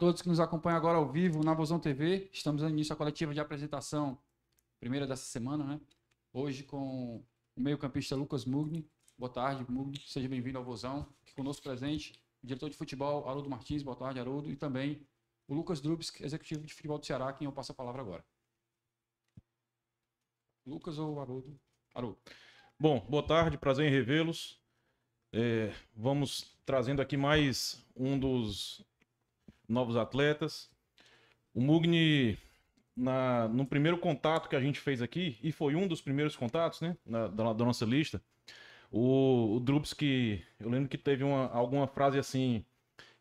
todos que nos acompanham agora ao vivo na Vozão TV. Estamos no início da coletiva de apresentação, primeira dessa semana, né? Hoje com o meio-campista Lucas Mugni. Boa tarde, Mugni. Seja bem-vindo ao Vozão. Aqui conosco presente o diretor de futebol, Haroldo Martins. Boa tarde, Haroldo. E também o Lucas Drubsk, executivo de futebol do Ceará, quem eu passo a palavra agora. Lucas ou Haroldo? Haroldo. Bom, boa tarde, prazer em revê-los. É, vamos trazendo aqui mais um dos novos atletas. O Mugni, na, no primeiro contato que a gente fez aqui, e foi um dos primeiros contatos, né? Na, da, da nossa lista. O, o Drups que eu lembro que teve uma, alguma frase assim,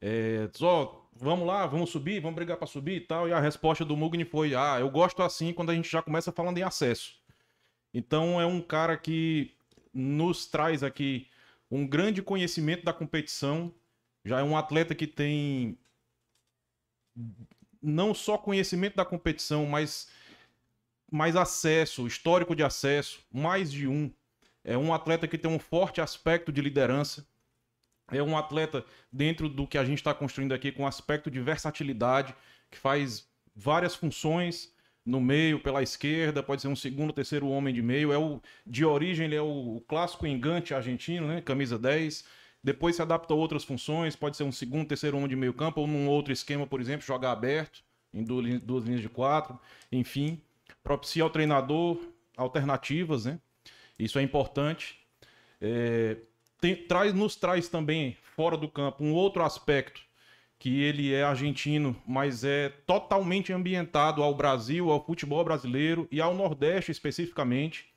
é, só vamos lá, vamos subir, vamos brigar para subir e tal. E a resposta do Mugni foi: ah, eu gosto assim quando a gente já começa falando em acesso. Então é um cara que nos traz aqui um grande conhecimento da competição. Já é um atleta que tem não só conhecimento da competição, mas mais acesso, histórico de acesso, mais de um. É um atleta que tem um forte aspecto de liderança. É um atleta dentro do que a gente está construindo aqui com aspecto de versatilidade, que faz várias funções no meio, pela esquerda, pode ser um segundo, terceiro homem de meio. É o de origem, ele é o, o clássico engante argentino, né? Camisa 10 depois se adapta a outras funções, pode ser um segundo, terceiro homem de meio campo, ou num outro esquema, por exemplo, jogar aberto, em duas, linhas de quatro, enfim. Propicia ao treinador alternativas, né? Isso é importante. É, tem, traz, nos traz também, fora do campo, um outro aspecto, que ele é argentino, mas é totalmente ambientado ao Brasil, ao futebol brasileiro e ao Nordeste especificamente.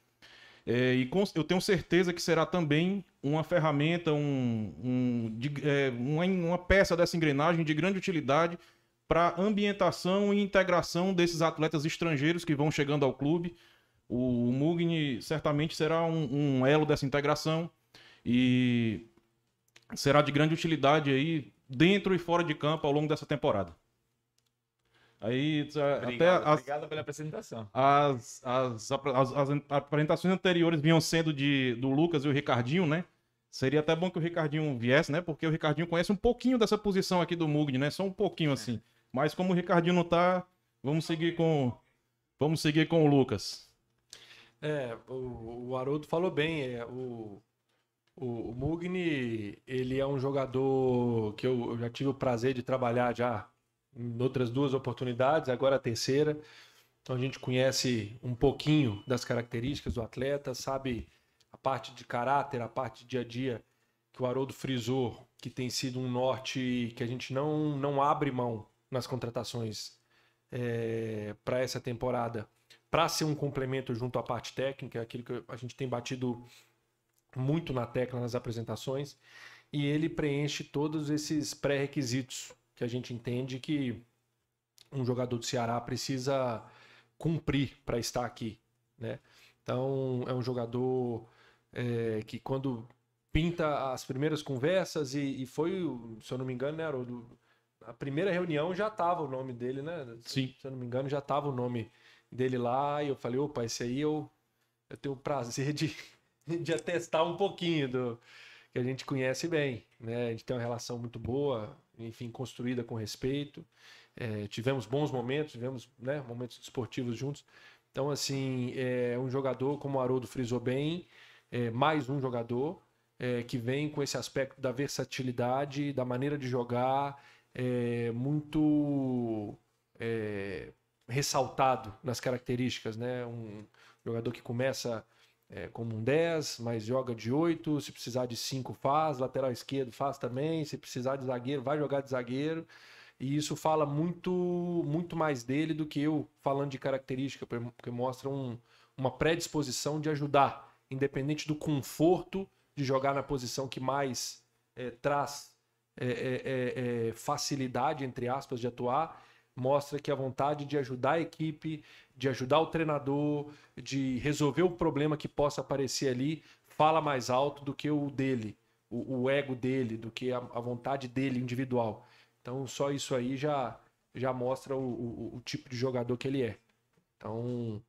É, e com, eu tenho certeza que será também uma ferramenta, um, um de, é, uma, uma peça dessa engrenagem de grande utilidade para ambientação e integração desses atletas estrangeiros que vão chegando ao clube. O, o Mugni certamente será um, um elo dessa integração e será de grande utilidade aí dentro e fora de campo ao longo dessa temporada. Aí, obrigado, até obrigado as, pela apresentação. As, as, as, as, apresentações anteriores vinham sendo de, do Lucas e o Ricardinho, né? Seria até bom que o Ricardinho viesse, né? Porque o Ricardinho conhece um pouquinho dessa posição aqui do Mugni, né? Só um pouquinho assim. É. Mas como o Ricardinho não tá, vamos seguir com vamos seguir com o Lucas. É, o, o Haroldo falou bem, é, o, o, o Mugni, ele é um jogador que eu, eu já tive o prazer de trabalhar já em outras duas oportunidades, agora a terceira. Então a gente conhece um pouquinho das características do atleta, sabe a parte de caráter, a parte de dia a dia que o Haroldo frisou, que tem sido um norte que a gente não, não abre mão nas contratações é, eh, para essa temporada, para ser um complemento junto à parte técnica, é aquilo que a gente tem batido muito na tecla nas apresentações, e ele preenche todos esses pré-requisitos que a gente entende que um jogador do Ceará precisa cumprir para estar aqui, né? Então é um jogador é, que quando pinta as primeiras conversas e, e foi, se eu não me engano, né, Haroldo, a primeira reunião já tava o nome dele, né? Sim. Se eu não me engano, já tava o nome dele lá e eu falei, opa, esse aí eu, eu tenho o prazer de, de atestar um pouquinho do que a gente conhece bem, né? A gente tem uma relação muito boa, enfim, construída com respeito. É, tivemos bons momentos, tivemos né, momentos esportivos juntos. Então, assim, é um jogador, como o Haroldo frisou bem, é mais um jogador é, que vem com esse aspecto da versatilidade, da maneira de jogar, é, muito é, ressaltado nas características, né? Um jogador que começa é, como um 10, mas joga de 8. Se precisar de 5, faz. Lateral esquerdo, faz também. Se precisar de zagueiro, vai jogar de zagueiro. E isso fala muito, muito mais dele do que eu falando de característica, porque mostra um, uma predisposição de ajudar, independente do conforto de jogar na posição que mais é, traz é, é, é, é facilidade, entre aspas, de atuar mostra que a vontade de ajudar a equipe, de ajudar o treinador, de resolver o problema que possa aparecer ali, fala mais alto do que o dele, o, o ego dele, do que a, a, vontade dele individual. Então só isso aí já já mostra o, o, o tipo de jogador que ele é. Então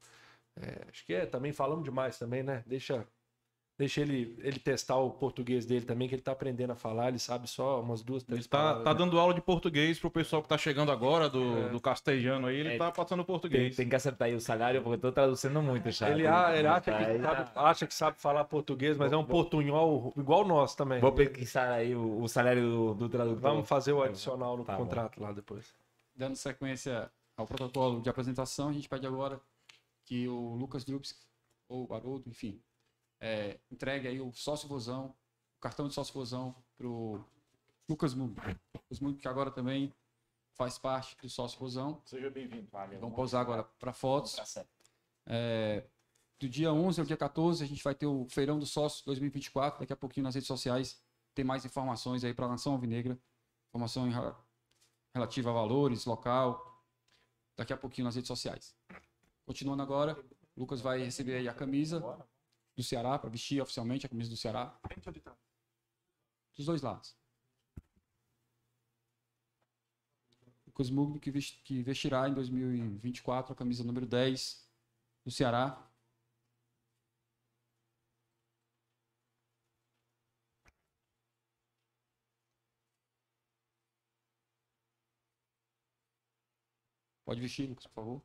é, acho que é, também falamos demais também, né? Deixa Deixa ele, ele testar o português dele também, que ele tá aprendendo a falar, ele sabe só umas duas, três Ele tá, palavras, tá né? dando aula de português pro pessoal que tá chegando agora do, é. do castelhano aí, ele é, tá passando português. Tem, tem, que acertar aí o salário, porque eu tô traduzindo muito, já. Ele, ah, ele acha, que sabe, acha que sabe falar português, mas vou, é um vou, portunhol igual nós também. Vou pesquisar aí o, o salário do, do, tradutor. Vamos fazer o tá adicional no tá contrato bom. lá depois. Dando sequência ao protocolo de apresentação, a gente pede agora que o Lucas Drups ou o Haroldo, enfim, é, entregue aí o sócio rosão o cartão de sócio para pro Lucas Mundo. Lucas Mundo, que agora também faz parte do sócio rosão Seja bem-vindo, valeu. Vamos pausar agora para fotos. é, do dia 11 ao dia 14, a gente vai ter o Feirão do Sócio 2024. Daqui a pouquinho nas redes sociais tem mais informações aí para a Nação Alvinegra. Informação em, relativa a valores, local. Daqui a pouquinho nas redes sociais. Continuando agora, Lucas vai receber aí a camisa do Ceará, para vestir oficialmente a camisa do Ceará. Frente ou de trás? Dos dois lados. O Cosmugno que vestirá em 2024 a camisa número 10 do Ceará. Pode vestir, Lucas, por favor.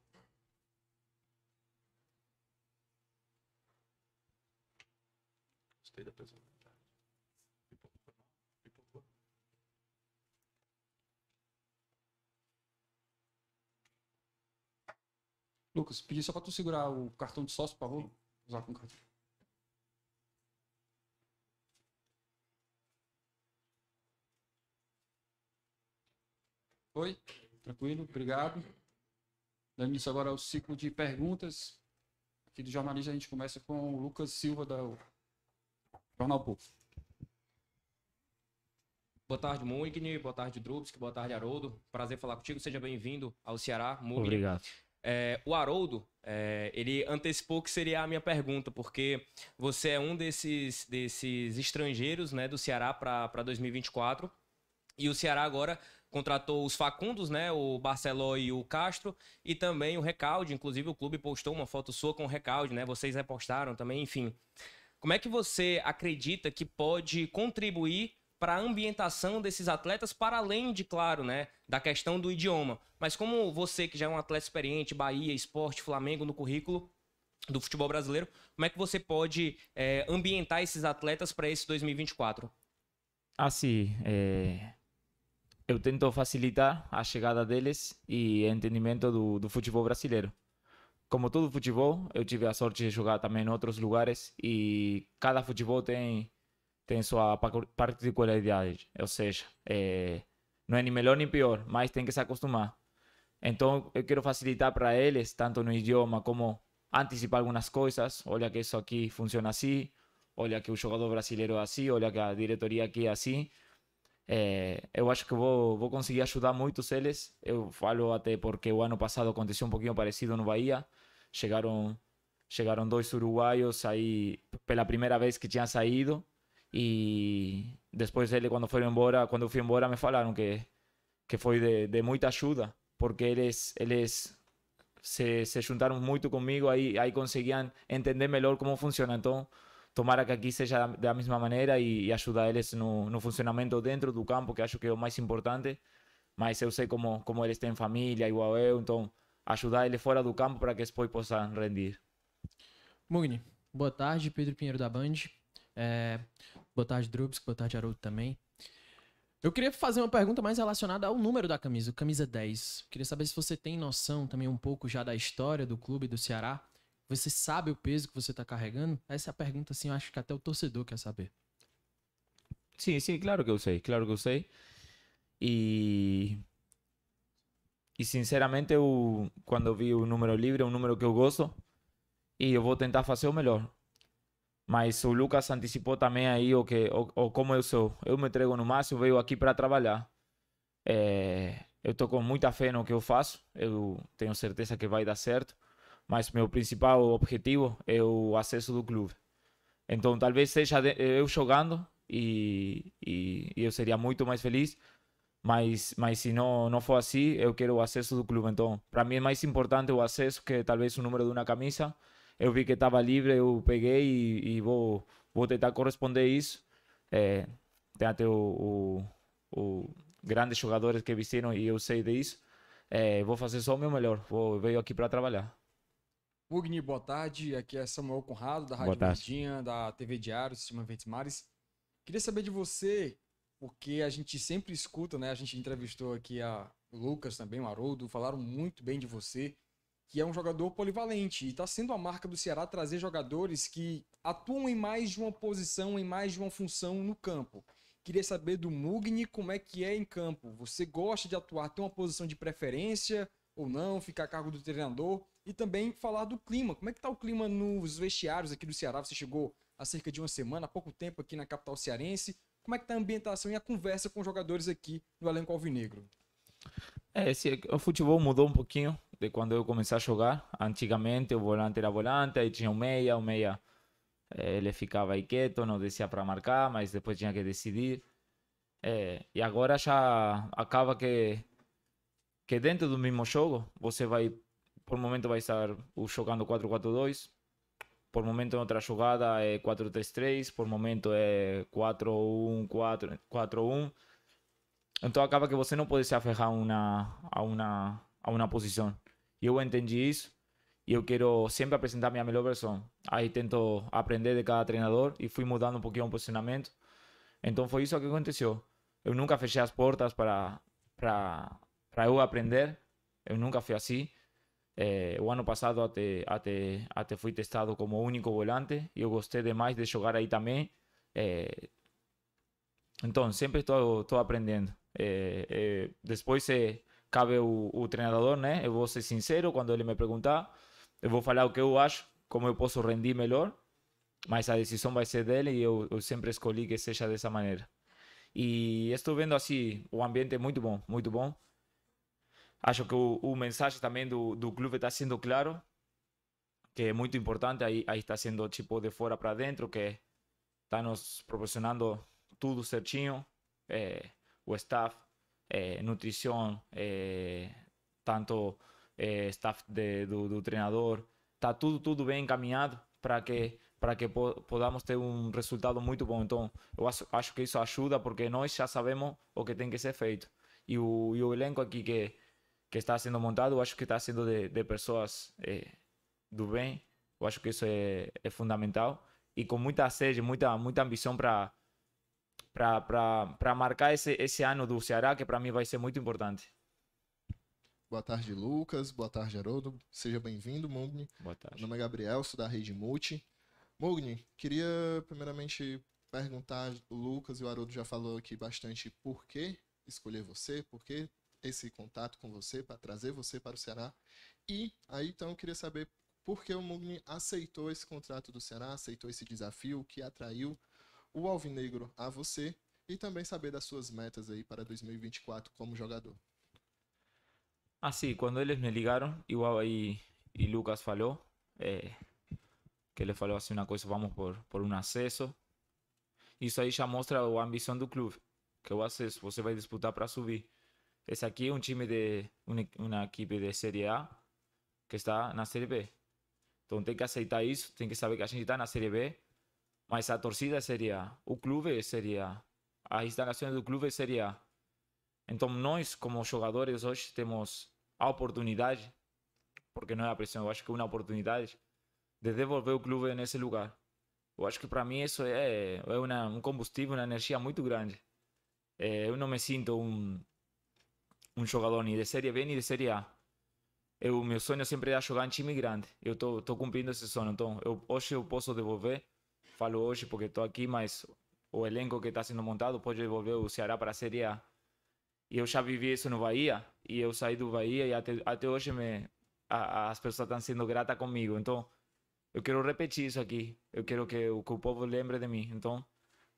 gostei da personalidade. Lucas, pedi só para tu segurar o cartão de sócio, por favor. Usar com cartão. Oi? Tranquilo, obrigado. Dando início agora ao ciclo de perguntas. Aqui do jornalista a gente começa com o Lucas Silva, da Jornal Pulso. Boa tarde, Mugni. Boa tarde, Drubsk. Boa tarde, Haroldo. Prazer falar contigo. Seja bem-vindo ao Ceará, Mugni. Obrigado. É, o Haroldo, é, ele antecipou que seria a minha pergunta, porque você é um desses, desses estrangeiros né, do Ceará para 2024. E o Ceará agora contratou os Facundos, né, o Barceló e o Castro, e também o Recalde. Inclusive, o clube postou uma foto sua com o Recalde, né? Vocês repostaram também, enfim. Como é que você acredita que pode contribuir para a ambientação desses atletas, para além de, claro, né, da questão do idioma? Mas como você, que já é um atleta experiente, Bahia, Esporte, Flamengo no currículo do futebol brasileiro, como é que você pode é, ambientar esses atletas para esse 2024? Ah, é... eu tento facilitar a chegada deles e o entendimento do, do futebol brasileiro como todo futebol, eu tive a sorte de jogar também em outros lugares e cada futebol tem tem sua particularidade, ou seja, é, não é nem melhor nem pior, mas tem que se acostumar. Então eu quero facilitar para eles, tanto no idioma como antecipar algumas coisas. Olha que isso aqui funciona assim, olha que o jogador brasileiro é assim, olha que a diretoria aqui é assim. É, eu acho que vou, vou conseguir ajudar muitos eles. Eu falo até porque o ano passado aconteceu um pouquinho parecido no Bahia chegaram chegaram dois uruguayos aí pela primeira vez que tinha saído. E depois ele, quando foi embora, quando fui embora, me falaram que, que foi de, de muita ajuda, porque eles, eles se, se juntaram muito comigo, aí, aí conseguiam entender melhor como funciona. Então, tomara que aqui seja da, mesma maneira e, e ajudar eles no, no funcionamento dentro do campo, que acho que é o mais importante. Mas eu sei como, como eles têm família, igual eu, então ajudar ele fora do campo para que depois possam rendir. Mugni, boa tarde, Pedro Pinheiro da Band. É, boa tarde, Drubs, boa tarde, Haroldo também. Eu queria fazer uma pergunta mais relacionada ao número da camisa, camisa 10. Queria saber se você tem noção também um pouco já da história do clube do Ceará. Você sabe o peso que você está carregando? Essa é a pergunta, assim, eu acho que até o torcedor quer saber. Sim, sim, claro que eu sei, claro que eu sei. E e sinceramente, eu, quando vi o número livre, é um número que eu gosto. E eu vou tentar fazer o melhor. Mas o Lucas antecipou também aí o que o, o como eu sou. Eu me entrego no máximo, veio aqui para trabalhar. É, eh, eu tô com muita fé no que eu faço. Eu tenho certeza que vai dar certo. Mas meu principal objetivo é o acesso do clube. Então talvez seja eu eh, jogando e, e, e eu seria muito mais feliz mas, mas se não, não for assim, eu quero o acesso do clube. Então, para mim é mais importante o acesso que talvez o número de uma camisa. Eu vi que estava livre, eu peguei e, e, vou, vou tentar corresponder isso. É, eh, tem até o, o, o grandes jogadores que vestiram e eu sei disso. É, eh, vou fazer só o meu melhor. Vou, veio aqui para trabalhar. Mugni, boa tarde. Aqui é Samuel Conrado, da Rádio Verdinha, da TV Diário, Sistema Verdes Mares. Queria saber de você porque a gente sempre escuta, né? A gente entrevistou aqui a Lucas também, o Haroldo, falaram muito bem de você, que é um jogador polivalente e está sendo a marca do Ceará trazer jogadores que atuam em mais de uma posição, em mais de uma função no campo. Queria saber do Mugni como é que é em campo. Você gosta de atuar, tem uma posição de preferência ou não, ficar a cargo do treinador? E também falar do clima. Como é que tá o clima nos vestiários aqui do Ceará? Você chegou há cerca de uma semana, há pouco tempo aqui na capital cearense. Como é que tá a ambientação e a conversa com os jogadores aqui do elenco alvinegro? É, esse, é, o futebol mudou um pouquinho de quando eu comecei a jogar. Antigamente o volante era volante, aí tinha o meia, o meia é, ele ficava aí quieto, não descia para marcar, mas depois tinha que decidir. É, e agora já acaba que que dentro do mesmo jogo você vai por um momento vai estar jogando 4-4-2, por momento en otra jugada eh, es 4-3-3, por momento es eh, 4-1-4-1. Entonces, acaba que você no puede se aferrar a, una a una posición yo y Yo yo quiero siempre presentarme a Ahí intento Ahí aprender de cada entrenador y fui mudando un poquito posicionamiento. posicionamiento. Entonces fue eso que aconteció yo nunca fechei las puertas para para aprender. Yo nunca fui así. Eh, o ano pasado até, até, fui testado como único volante e eu gostei demais de jogar ahí también. Eh, entonces siempre sempre estou aprendendo. Eh, eh, cabe o, entrenador, treinador, né? Eu ser sincero cuando ele me perguntar. Eu vou falar o que eu acho, como eu posso rendir melhor. Mas a decisão vai ser dele e eu, eu sempre escolhi que de dessa manera. Y estoy vendo así, o ambiente es muy bom, muito bom. Acho que o, o mensagem também do, do clube está sendo claro, que é muito importante. Aí, aí está sendo tipo de fora para dentro, que está nos proporcionando tudo certinho. É, o staff, é, nutrição, é, tanto é, staff de, do, do, treinador, está tudo, tudo bem encaminhado para que para que podamos ter um resultado muito bom. Então, eu acho, acho que isso ajuda porque nós já sabemos o que tem que ser feito. E o, e o elenco aqui que que está sendo montado, eu acho que está sendo de, de pessoas é, do bem. Eu acho que isso é, é fundamental. E com muita sede, muita, muita ambição para para marcar esse, esse ano do Ceará, que para mim vai ser muito importante. Boa tarde, Lucas. Boa tarde, Haroldo. Seja bem-vindo, Mugni. Boa tarde. Meu nome é Gabriel, sou da Rede Multi. Mugni, queria primeiramente perguntar, o Lucas e o Haroldo já falou aqui bastante por que escolher você, por que esse contato com você, para trazer você para o Ceará. E aí então eu queria saber por que o Mugni aceitou esse contrato do Ceará, aceitou esse desafio que atraiu o Alvinegro a você e também saber das suas metas aí para 2024 como jogador. Assim, quando eles me ligaram, igual aí e Lucas falou, é, que ele falou assim uma coisa, vamos por, por um acesso. Isso aí já mostra a ambição do clube, que é o acesso você vai disputar para subir. Esse aqui é um time de uma, equipe de Série A que está na Série B. Então tem que aceitar isso, tem que saber que a gente está na Série B, mas a torcida seria, o clube seria, A, as instalações do clube seria, Então nós, como jogadores, hoje temos a oportunidade, porque não é a pressão, eu acho que é uma oportunidade, de devolver o clube nesse lugar. Eu acho que para mim isso é, é uma, um combustível, uma energia muito grande. É, eu não me sinto um, um jogador nem de Série B nem de Série A. O meu sonho sempre era jogar em time grande. Eu tô, tô cumprindo esse sonho. Então, eu, hoje eu posso devolver. Falo hoje porque estou aqui, mas o elenco que está sendo montado pode devolver o Ceará para a Série A. E eu já vivi isso no Bahia. E eu saí do Bahia e até, até hoje me, a, as pessoas estão sendo grata comigo. Então, eu quero repetir isso aqui. Eu quero que o, que o povo lembre de mim. Então,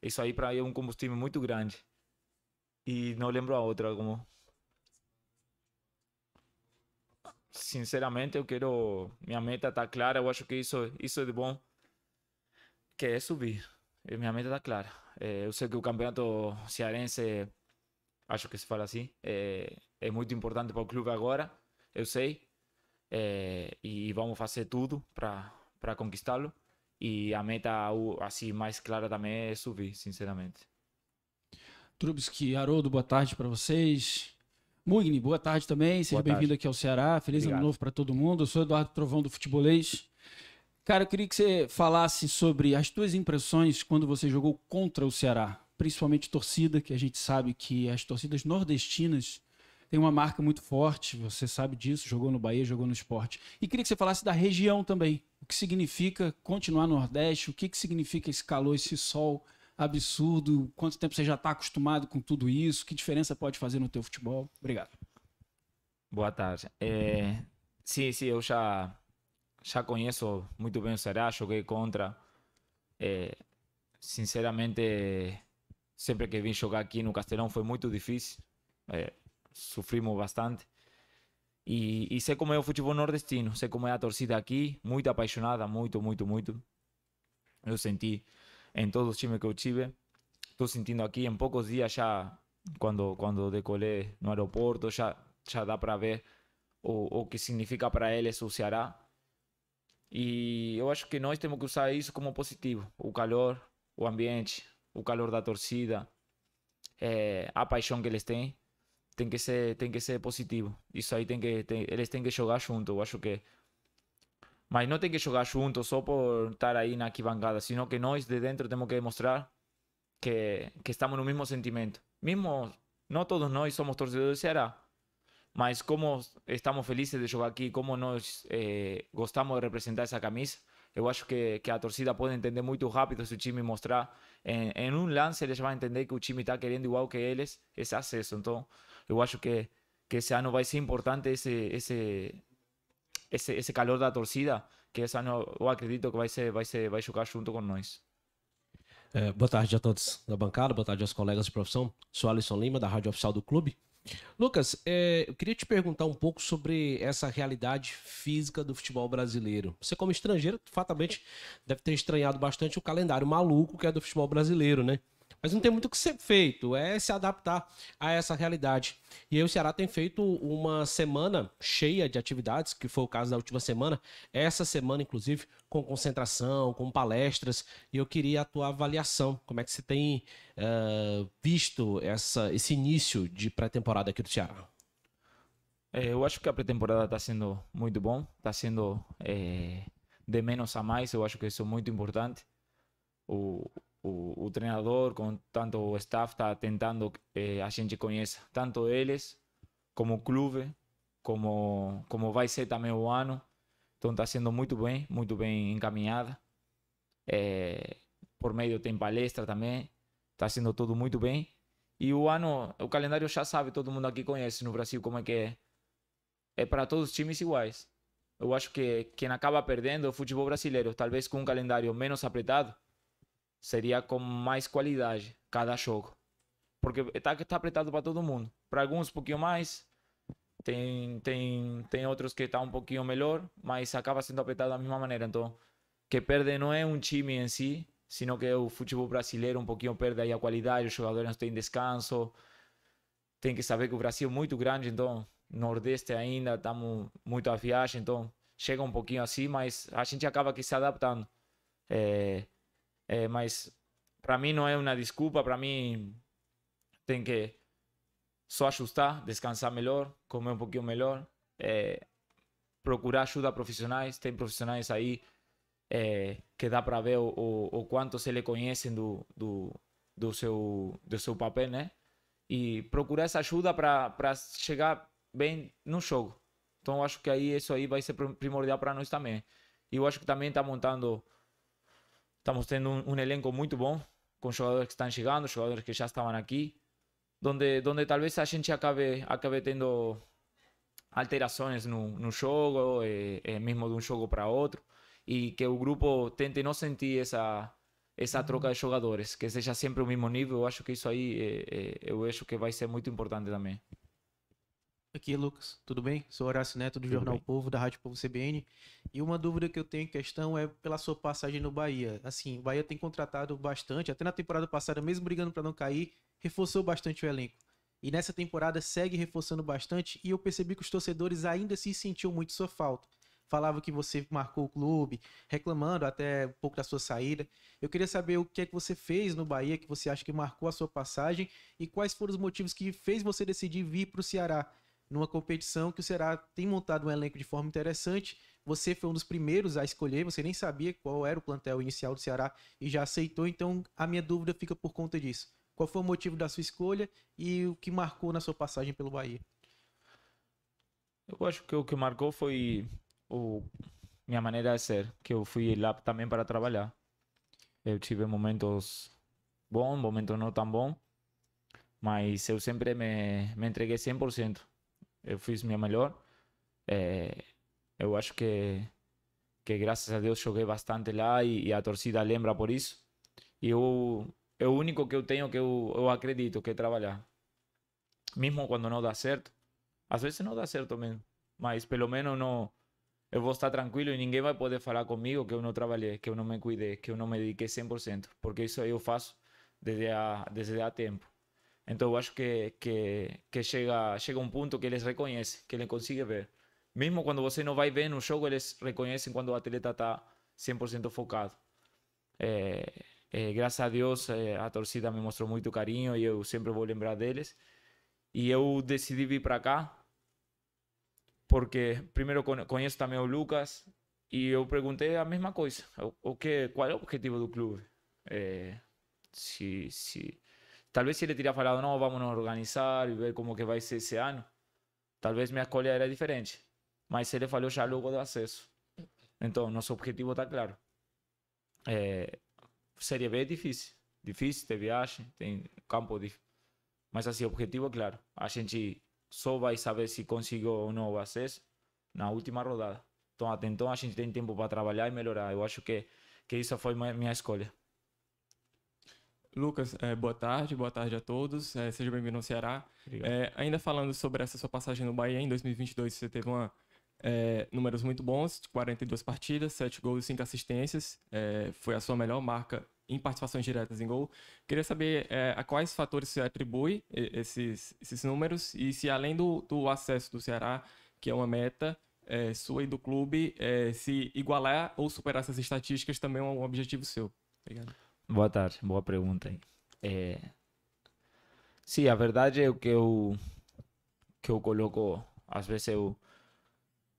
isso aí para mim é um combustível muito grande. E não lembro a outra como. sinceramente, eu quero. Minha meta tá clara, eu acho que isso, isso é de bom. Que é subir. E eh, minha meta tá clara. É, eu sei que o campeonato cearense, acho que se fala assim, é, é muito importante para o clube agora, eu sei. É, e vamos fazer tudo para conquistá-lo. E a meta, assim, mais clara também é subir, sinceramente. Trubisky Haroldo, boa tarde para vocês. Mugni, boa tarde também. Seja bem-vindo aqui ao Ceará. Feliz Obrigado. ano novo para todo mundo. Eu sou Eduardo Trovão do Futebolês. Cara, eu queria que você falasse sobre as tuas impressões quando você jogou contra o Ceará, principalmente torcida, que a gente sabe que as torcidas nordestinas têm uma marca muito forte, você sabe disso, jogou no Bahia, jogou no esporte. E queria que você falasse da região também, o que significa continuar no Nordeste, o que, que significa esse calor, esse sol, absurdo? Quanto tempo você já está acostumado com tudo isso? Que diferença pode fazer no teu futebol? Obrigado. Boa tarde. É, sim, sim, eu já já conheço muito bem o Ceará, joguei contra. É, sinceramente, sempre que vim jogar aqui no Castelão foi muito difícil. É, sofrimos bastante. E, e, sei como é o futebol nordestino, sei como é a torcida aqui, muito apaixonada, muito, muito, muito. Eu senti em todos los times que eu tive. Estou sentindo aqui, em poucos dias já, quando, quando decolei no aeroporto, já, já dá para ver o, o que significa para eles o Ceará. E eu acho que nós temos que usar isso como positivo. O calor, o ambiente, o calor da torcida, é, a paixão que eles têm, tem que ser, tem que ser positivo. Isso aí tem que, tem, eles têm que jogar junto. Eu acho que mas não tem que jogar junto só por estar aí na arquibancada, sino que nós de dentro temos que demonstrar que, que estamos no mesmo sentimento. Mesmo, não todos nós somos torcedores do Ceará, mas como estamos felizes de jogar aqui, como nós eh, gostamos de representar essa camisa, eu acho que, que a torcida pode entender muito rápido se o time mostrar. Em, em um lance, eles vão entender que o time está querendo igual que eles esse acesso. Então, eu acho que, que esse ano vai ser importante esse, esse, ese, ese calor da torcida que esse ano eu acredito que vai, ser, vai, ser, vai jogar junto com nós. É, eh, boa tarde a todos da bancada, boa tarde aos colegas de profissão. Sou Alisson Lima, da Rádio Oficial do Clube. Lucas, é, eu queria te perguntar um pouco sobre essa realidade física do futebol brasileiro. Você, como estrangeiro, fatalmente deve ter estranhado bastante o calendário maluco que é do futebol brasileiro, né? Mas não tem muito o que ser feito, é se adaptar a essa realidade. E aí o Ceará tem feito uma semana cheia de atividades, que foi o caso da última semana, essa semana, inclusive, com concentração, com palestras, e eu queria a tua avaliação. Como é que você tem uh, visto essa, esse início de pré-temporada aqui do Ceará? É, eu acho que a pré-temporada está sendo muito bom, está sendo é, de menos a mais, eu acho que isso é muito importante. O, o, o treinador com tanto o staff está tentando eh, a gente conheça tanto eles como o clube, como como vai ser também o ano. Então está sendo muito bem, muito bem encaminhada. É, por meio tem palestra também. Está sendo tudo muito bem. E o ano, o calendário já sabe, todo mundo aqui conhece no Brasil como é que é. É para todos os times iguais. Eu acho que quem acaba perdendo é o futebol brasileiro, talvez com um calendário menos apertado, seria com mais qualidade cada jogo. Porque está tá apertado para todo mundo. Para alguns, um pouquinho mais. Tem, tem, tem outros que está um pouquinho melhor, mas acaba sendo apertado da mesma maneira. Então, que perde não é um time em si, sino que o futebol brasileiro um pouquinho perde aí a qualidade, os jogadores não têm descanso. Tem que saber que o Brasil é muito grande, então, Nordeste ainda, estamos muito à viagem, então chega um pouquinho assim, mas a gente acaba que se adaptando. É, eh, é, mas para mim não é uma desculpa, para mim tem que só ajustar, descansar melhor, comer um pouquinho melhor, é, procurar ajuda profissionais. Tem profissionais aí é, que dá para ver o, o, o, quanto se lhe conhecem do, do, do, seu, do seu papel, né? E procurar essa ajuda para chegar bem no jogo. Então eu acho que aí isso aí vai ser primordial para nós também. E eu acho que também está montando Estamos tendo um, um elenco muito bom, com jogadores que estão chegando, jogadores que já estavam aqui, onde, onde talvez a gente acabe, acabe tendo alterações no, no jogo, e, eh, e eh, mesmo de um jogo para outro, e que o grupo tente não sentir essa, essa troca de jogadores, que seja sempre o mesmo nível. Eu acho que isso aí é, eh, é, eu acho que vai ser muito importante também. Aqui, Lucas, tudo bem? Sou Horácio Neto do tudo Jornal bem. Povo, da Rádio Povo CBN. E uma dúvida que eu tenho em questão é pela sua passagem no Bahia. Assim, o Bahia tem contratado bastante, até na temporada passada, mesmo brigando para não cair, reforçou bastante o elenco. E nessa temporada segue reforçando bastante e eu percebi que os torcedores ainda se sentiam muito sua falta. Falava que você marcou o clube, reclamando até um pouco da sua saída. Eu queria saber o que é que você fez no Bahia, que você acha que marcou a sua passagem e quais foram os motivos que fez você decidir vir para o Ceará numa competição que o Ceará tem montado um elenco de forma interessante. Você foi um dos primeiros a escolher, você nem sabia qual era o plantel inicial do Ceará e já aceitou, então a minha dúvida fica por conta disso. Qual foi o motivo da sua escolha e o que marcou na sua passagem pelo Bahia? Eu acho que o que marcou foi o minha maneira de ser, que eu fui lá também para trabalhar. Eu tive momentos bons, momentos não tão bons, mas eu sempre me, me entreguei 100%. eu eh, fiz mi melhor. Eh, eu acho que, gracias a Dios joguei bastante lá y e, e a torcida lembra por eso. Y e eu, é único que eu tenho que eu, eu acredito que é trabalhar. Mesmo quando não dá certo. Às vezes não dá certo mesmo. Mas pelo menos não, eu vou estar tranquilo e ninguém vai poder falar conmigo que uno não que uno me cuidei, que eu não me dediquei 100%. Porque eso eu faço desde há, desde há Então eu acho que, que, que chega, chega um ponto que eles reconhecem, que ele consegue ver. Mesmo quando você não vai ver no jogo, eles reconhecem quando o atleta está 100% focado. É, eh, é, eh, graças a Deus, é, eh, a torcida me mostrou muito carinho e eu sempre vou lembrar deles. E eu decidi vir para cá porque, primeiro, conheço também o Lucas e eu perguntei a mesma coisa. O, o que, qual é o objetivo do clube? se, se, talvez se ele le falado, não vamos nos organizar e ver como que vai ser esse ano. Talvez minha escolha era diferente. Mas ele falou já logo do acesso. Então, nosso objetivo está claro. É, eh, série B é difícil. Difícil, tem viagem, tem campo difícil. Mas assim, o objetivo é claro. A gente só vai saber se conseguiu ou não o acesso na última rodada. Então, até então, a gente tem tempo para trabalhar e melhorar. Eu acho que, que isso foi minha escolha. Lucas, é, boa tarde, boa tarde a todos, é, seja bem-vindo ao Ceará. É, ainda falando sobre essa sua passagem no Bahia, em 2022 você teve uma, é, números muito bons, 42 partidas, 7 gols e 5 assistências, é, foi a sua melhor marca em participações diretas em gol. Queria saber é, a quais fatores você atribui esses, esses números e se além do, do acesso do Ceará, que é uma meta, é, sua e do clube, é, se igualar ou superar essas estatísticas também é um objetivo seu. Obrigado. Boa tarde, boa pergunta. É... Sim, a verdade é o que eu que eu coloco, às vezes eu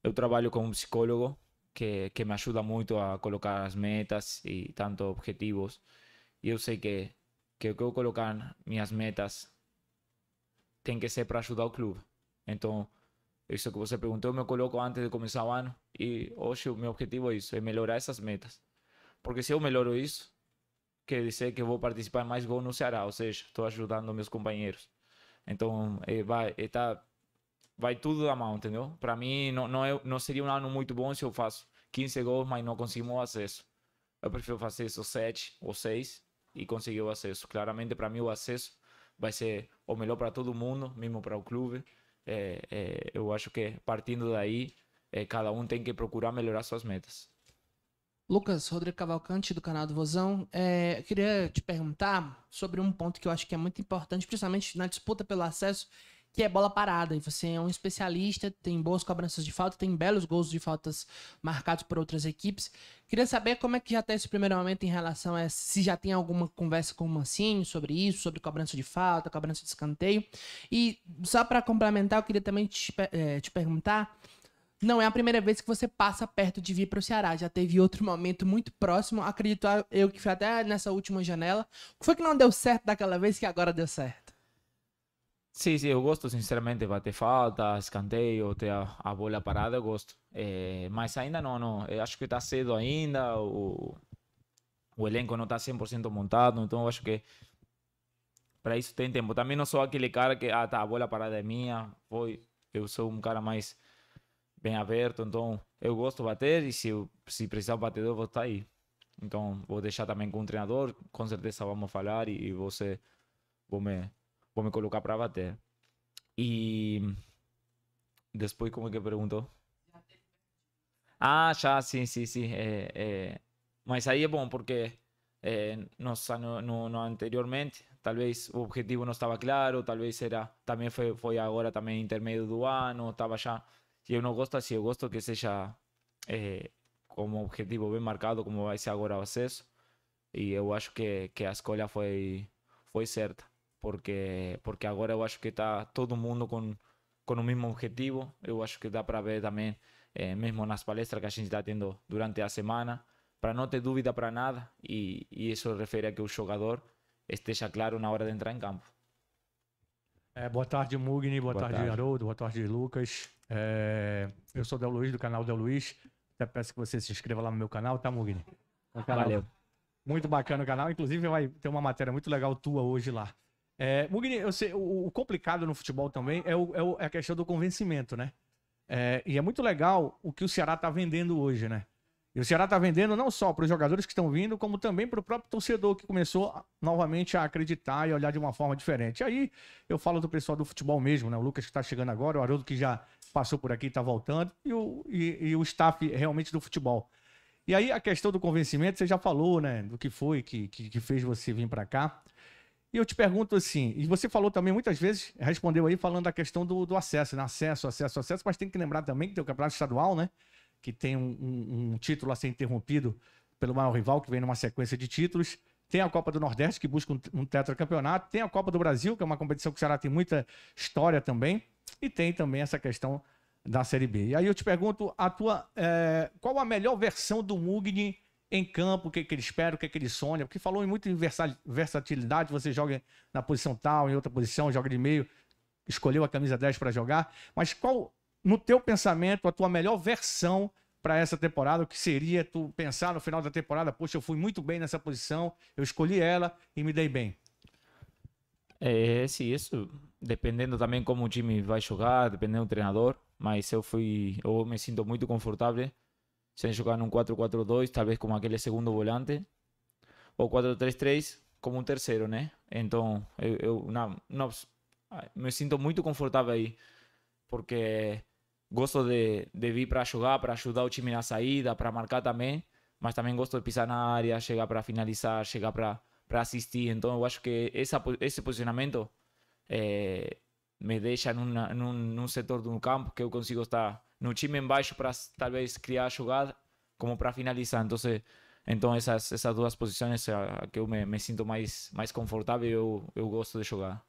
eu trabalho com um psicólogo que que me ajuda muito a colocar as metas e tanto objetivos. E eu sei que que eu quero colocar minhas metas tem que ser para ajudar o clube. Então, isso que você perguntou, eu me coloco antes de começar o ano e hoje o meu objetivo é isso, é melhorar essas metas. Porque se eu melhoro isso, quer dizer que eu vou participar mais gol no Ceará, ou seja, estou ajudando meus companheiros. Então, é, vai, é, tá, vai tudo da mão, entendeu? Para mim, não, não, é, não seria um ano muito bom se eu faço 15 gols, mas não conseguimos o acesso. Eu prefiro fazer isso 7 ou 6 e conseguir o acesso. Claramente, para mim, o acesso vai ser o melhor para todo mundo, mesmo para o clube. É, é, eu acho que partindo daí, é, cada um tem que procurar melhorar suas metas. Lucas Rodrigo Cavalcante, do canal do Vozão. É, eu queria te perguntar sobre um ponto que eu acho que é muito importante, principalmente na disputa pelo acesso, que é bola parada. E você é um especialista, tem boas cobranças de falta, tem belos gols de faltas marcados por outras equipes. Queria saber como é que já está esse primeiro momento em relação a se já tem alguma conversa com o Mancini sobre isso, sobre cobrança de falta, cobrança de escanteio. E só para complementar, eu queria também te, é, te perguntar não é a primeira vez que você passa perto de vir para o Ceará. Já teve outro momento muito próximo, acredito eu que foi até nessa última janela. O que foi que não deu certo daquela vez que agora deu certo? Sim, sim, eu gosto, sinceramente, bater falta, escanteio, ter a, a bola parada, eu gosto. É, mas ainda não, não. Eu acho que está cedo ainda, o, o elenco não está 100% montado, então eu acho que para isso tem tempo. Também não sou aquele cara que, ah, tá, a bola parada é minha, foi. Eu sou um cara mais bem aberto. Então eu gosto de bater e se, eu, se precisar bater, eu vou estar aí. Então vou deixar também com o treinador, com certeza vamos falar e, e você vou me, vou me colocar para bater. E depois como é que perguntou? Ah, já, sim, sim, sim. É, é... Mas aí é bom porque é, no, no, no, anteriormente talvez o objetivo não estava claro, talvez era também foi, foi agora também intermédio do ano, estava já Si yo no gosto gosto que sea eh, como objetivo bien marcado, como vai ser agora el y Y eu acho que, que a escolha foi, certa, porque, porque agora eu acho que está todo mundo con com mismo objetivo. Eu acho que da para ver también eh, mismo mesmo nas palestras que a gente está teniendo durante la semana, para no tener dúvida para nada. y eso isso refere a que jugador esté esteja claro na hora de entrar en campo. É, boa tarde, Mugni. Boa, boa tarde, tarde, Haroldo. Boa tarde, Lucas. É, eu sou o Del Luiz, do canal Del Luiz. Até peço que você se inscreva lá no meu canal, tá, Mugni? É Valeu. Muito bacana o canal. Inclusive, vai ter uma matéria muito legal tua hoje lá. É, Mugni, eu sei, o, o complicado no futebol também é, o, é, o, é a questão do convencimento, né? É, e é muito legal o que o Ceará tá vendendo hoje, né? E o Ceará está vendendo não só para os jogadores que estão vindo, como também para o próprio torcedor que começou novamente a acreditar e olhar de uma forma diferente. aí eu falo do pessoal do futebol mesmo, né? O Lucas que está chegando agora, o Haroldo que já passou por aqui e está voltando, e o, e, e o staff realmente do futebol. E aí a questão do convencimento, você já falou, né? Do que foi que, que, que fez você vir para cá. E eu te pergunto assim, e você falou também muitas vezes, respondeu aí falando da questão do, do acesso, né? Acesso, acesso, acesso, mas tem que lembrar também que tem o campeonato estadual, né? que tem um, um, um título a ser interrompido pelo maior rival, que vem numa sequência de títulos. Tem a Copa do Nordeste, que busca um, um tetracampeonato. Tem a Copa do Brasil, que é uma competição que o Ceará tem muita história também. E tem também essa questão da Série B. E aí eu te pergunto, a tua, é, qual a melhor versão do Mugni em campo? O que, é que ele espera, o que, é que ele sonha? Porque falou em muito versatilidade, você joga na posição tal, em outra posição, joga de meio, escolheu a camisa 10 para jogar. Mas qual no teu pensamento, a tua melhor versão para essa temporada, o que seria tu pensar no final da temporada, poxa, eu fui muito bem nessa posição, eu escolhi ela e me dei bem? É, é sim, isso dependendo também como o time vai jogar, dependendo do treinador, mas eu fui, eu me sinto muito confortável sem jogar num 4-4-2, talvez como aquele segundo volante, ou 4-3-3 como um terceiro, né? Então, eu, eu não, não, me sinto muito confortável aí, porque gosto de, de vir para jogar, para ajudar o time na saída, para marcar também, mas também gosto de pisar na área, chegar para finalizar, chegar para assistir. Então eu acho que essa, esse posicionamento é, me deixa numa, num, num setor de um campo que eu consigo estar no time embaixo para talvez criar a jogada, como para finalizar. Então, então essas, essas duas posições é que eu me, me sinto mais, mais confortável e eu, eu gosto de jogar.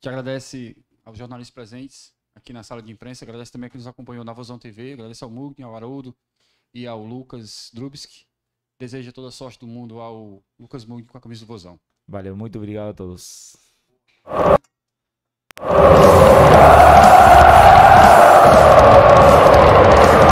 Te agradece aos jornalistas presentes aqui na sala de imprensa. Agradeço também a quem nos acompanhou na Vozão TV. Agradeço ao Mugni, ao Haroldo e ao Lucas Drubski. Desejo toda a sorte do mundo ao Lucas Mugni com a camisa do Vozão. Valeu, muito obrigado a todos.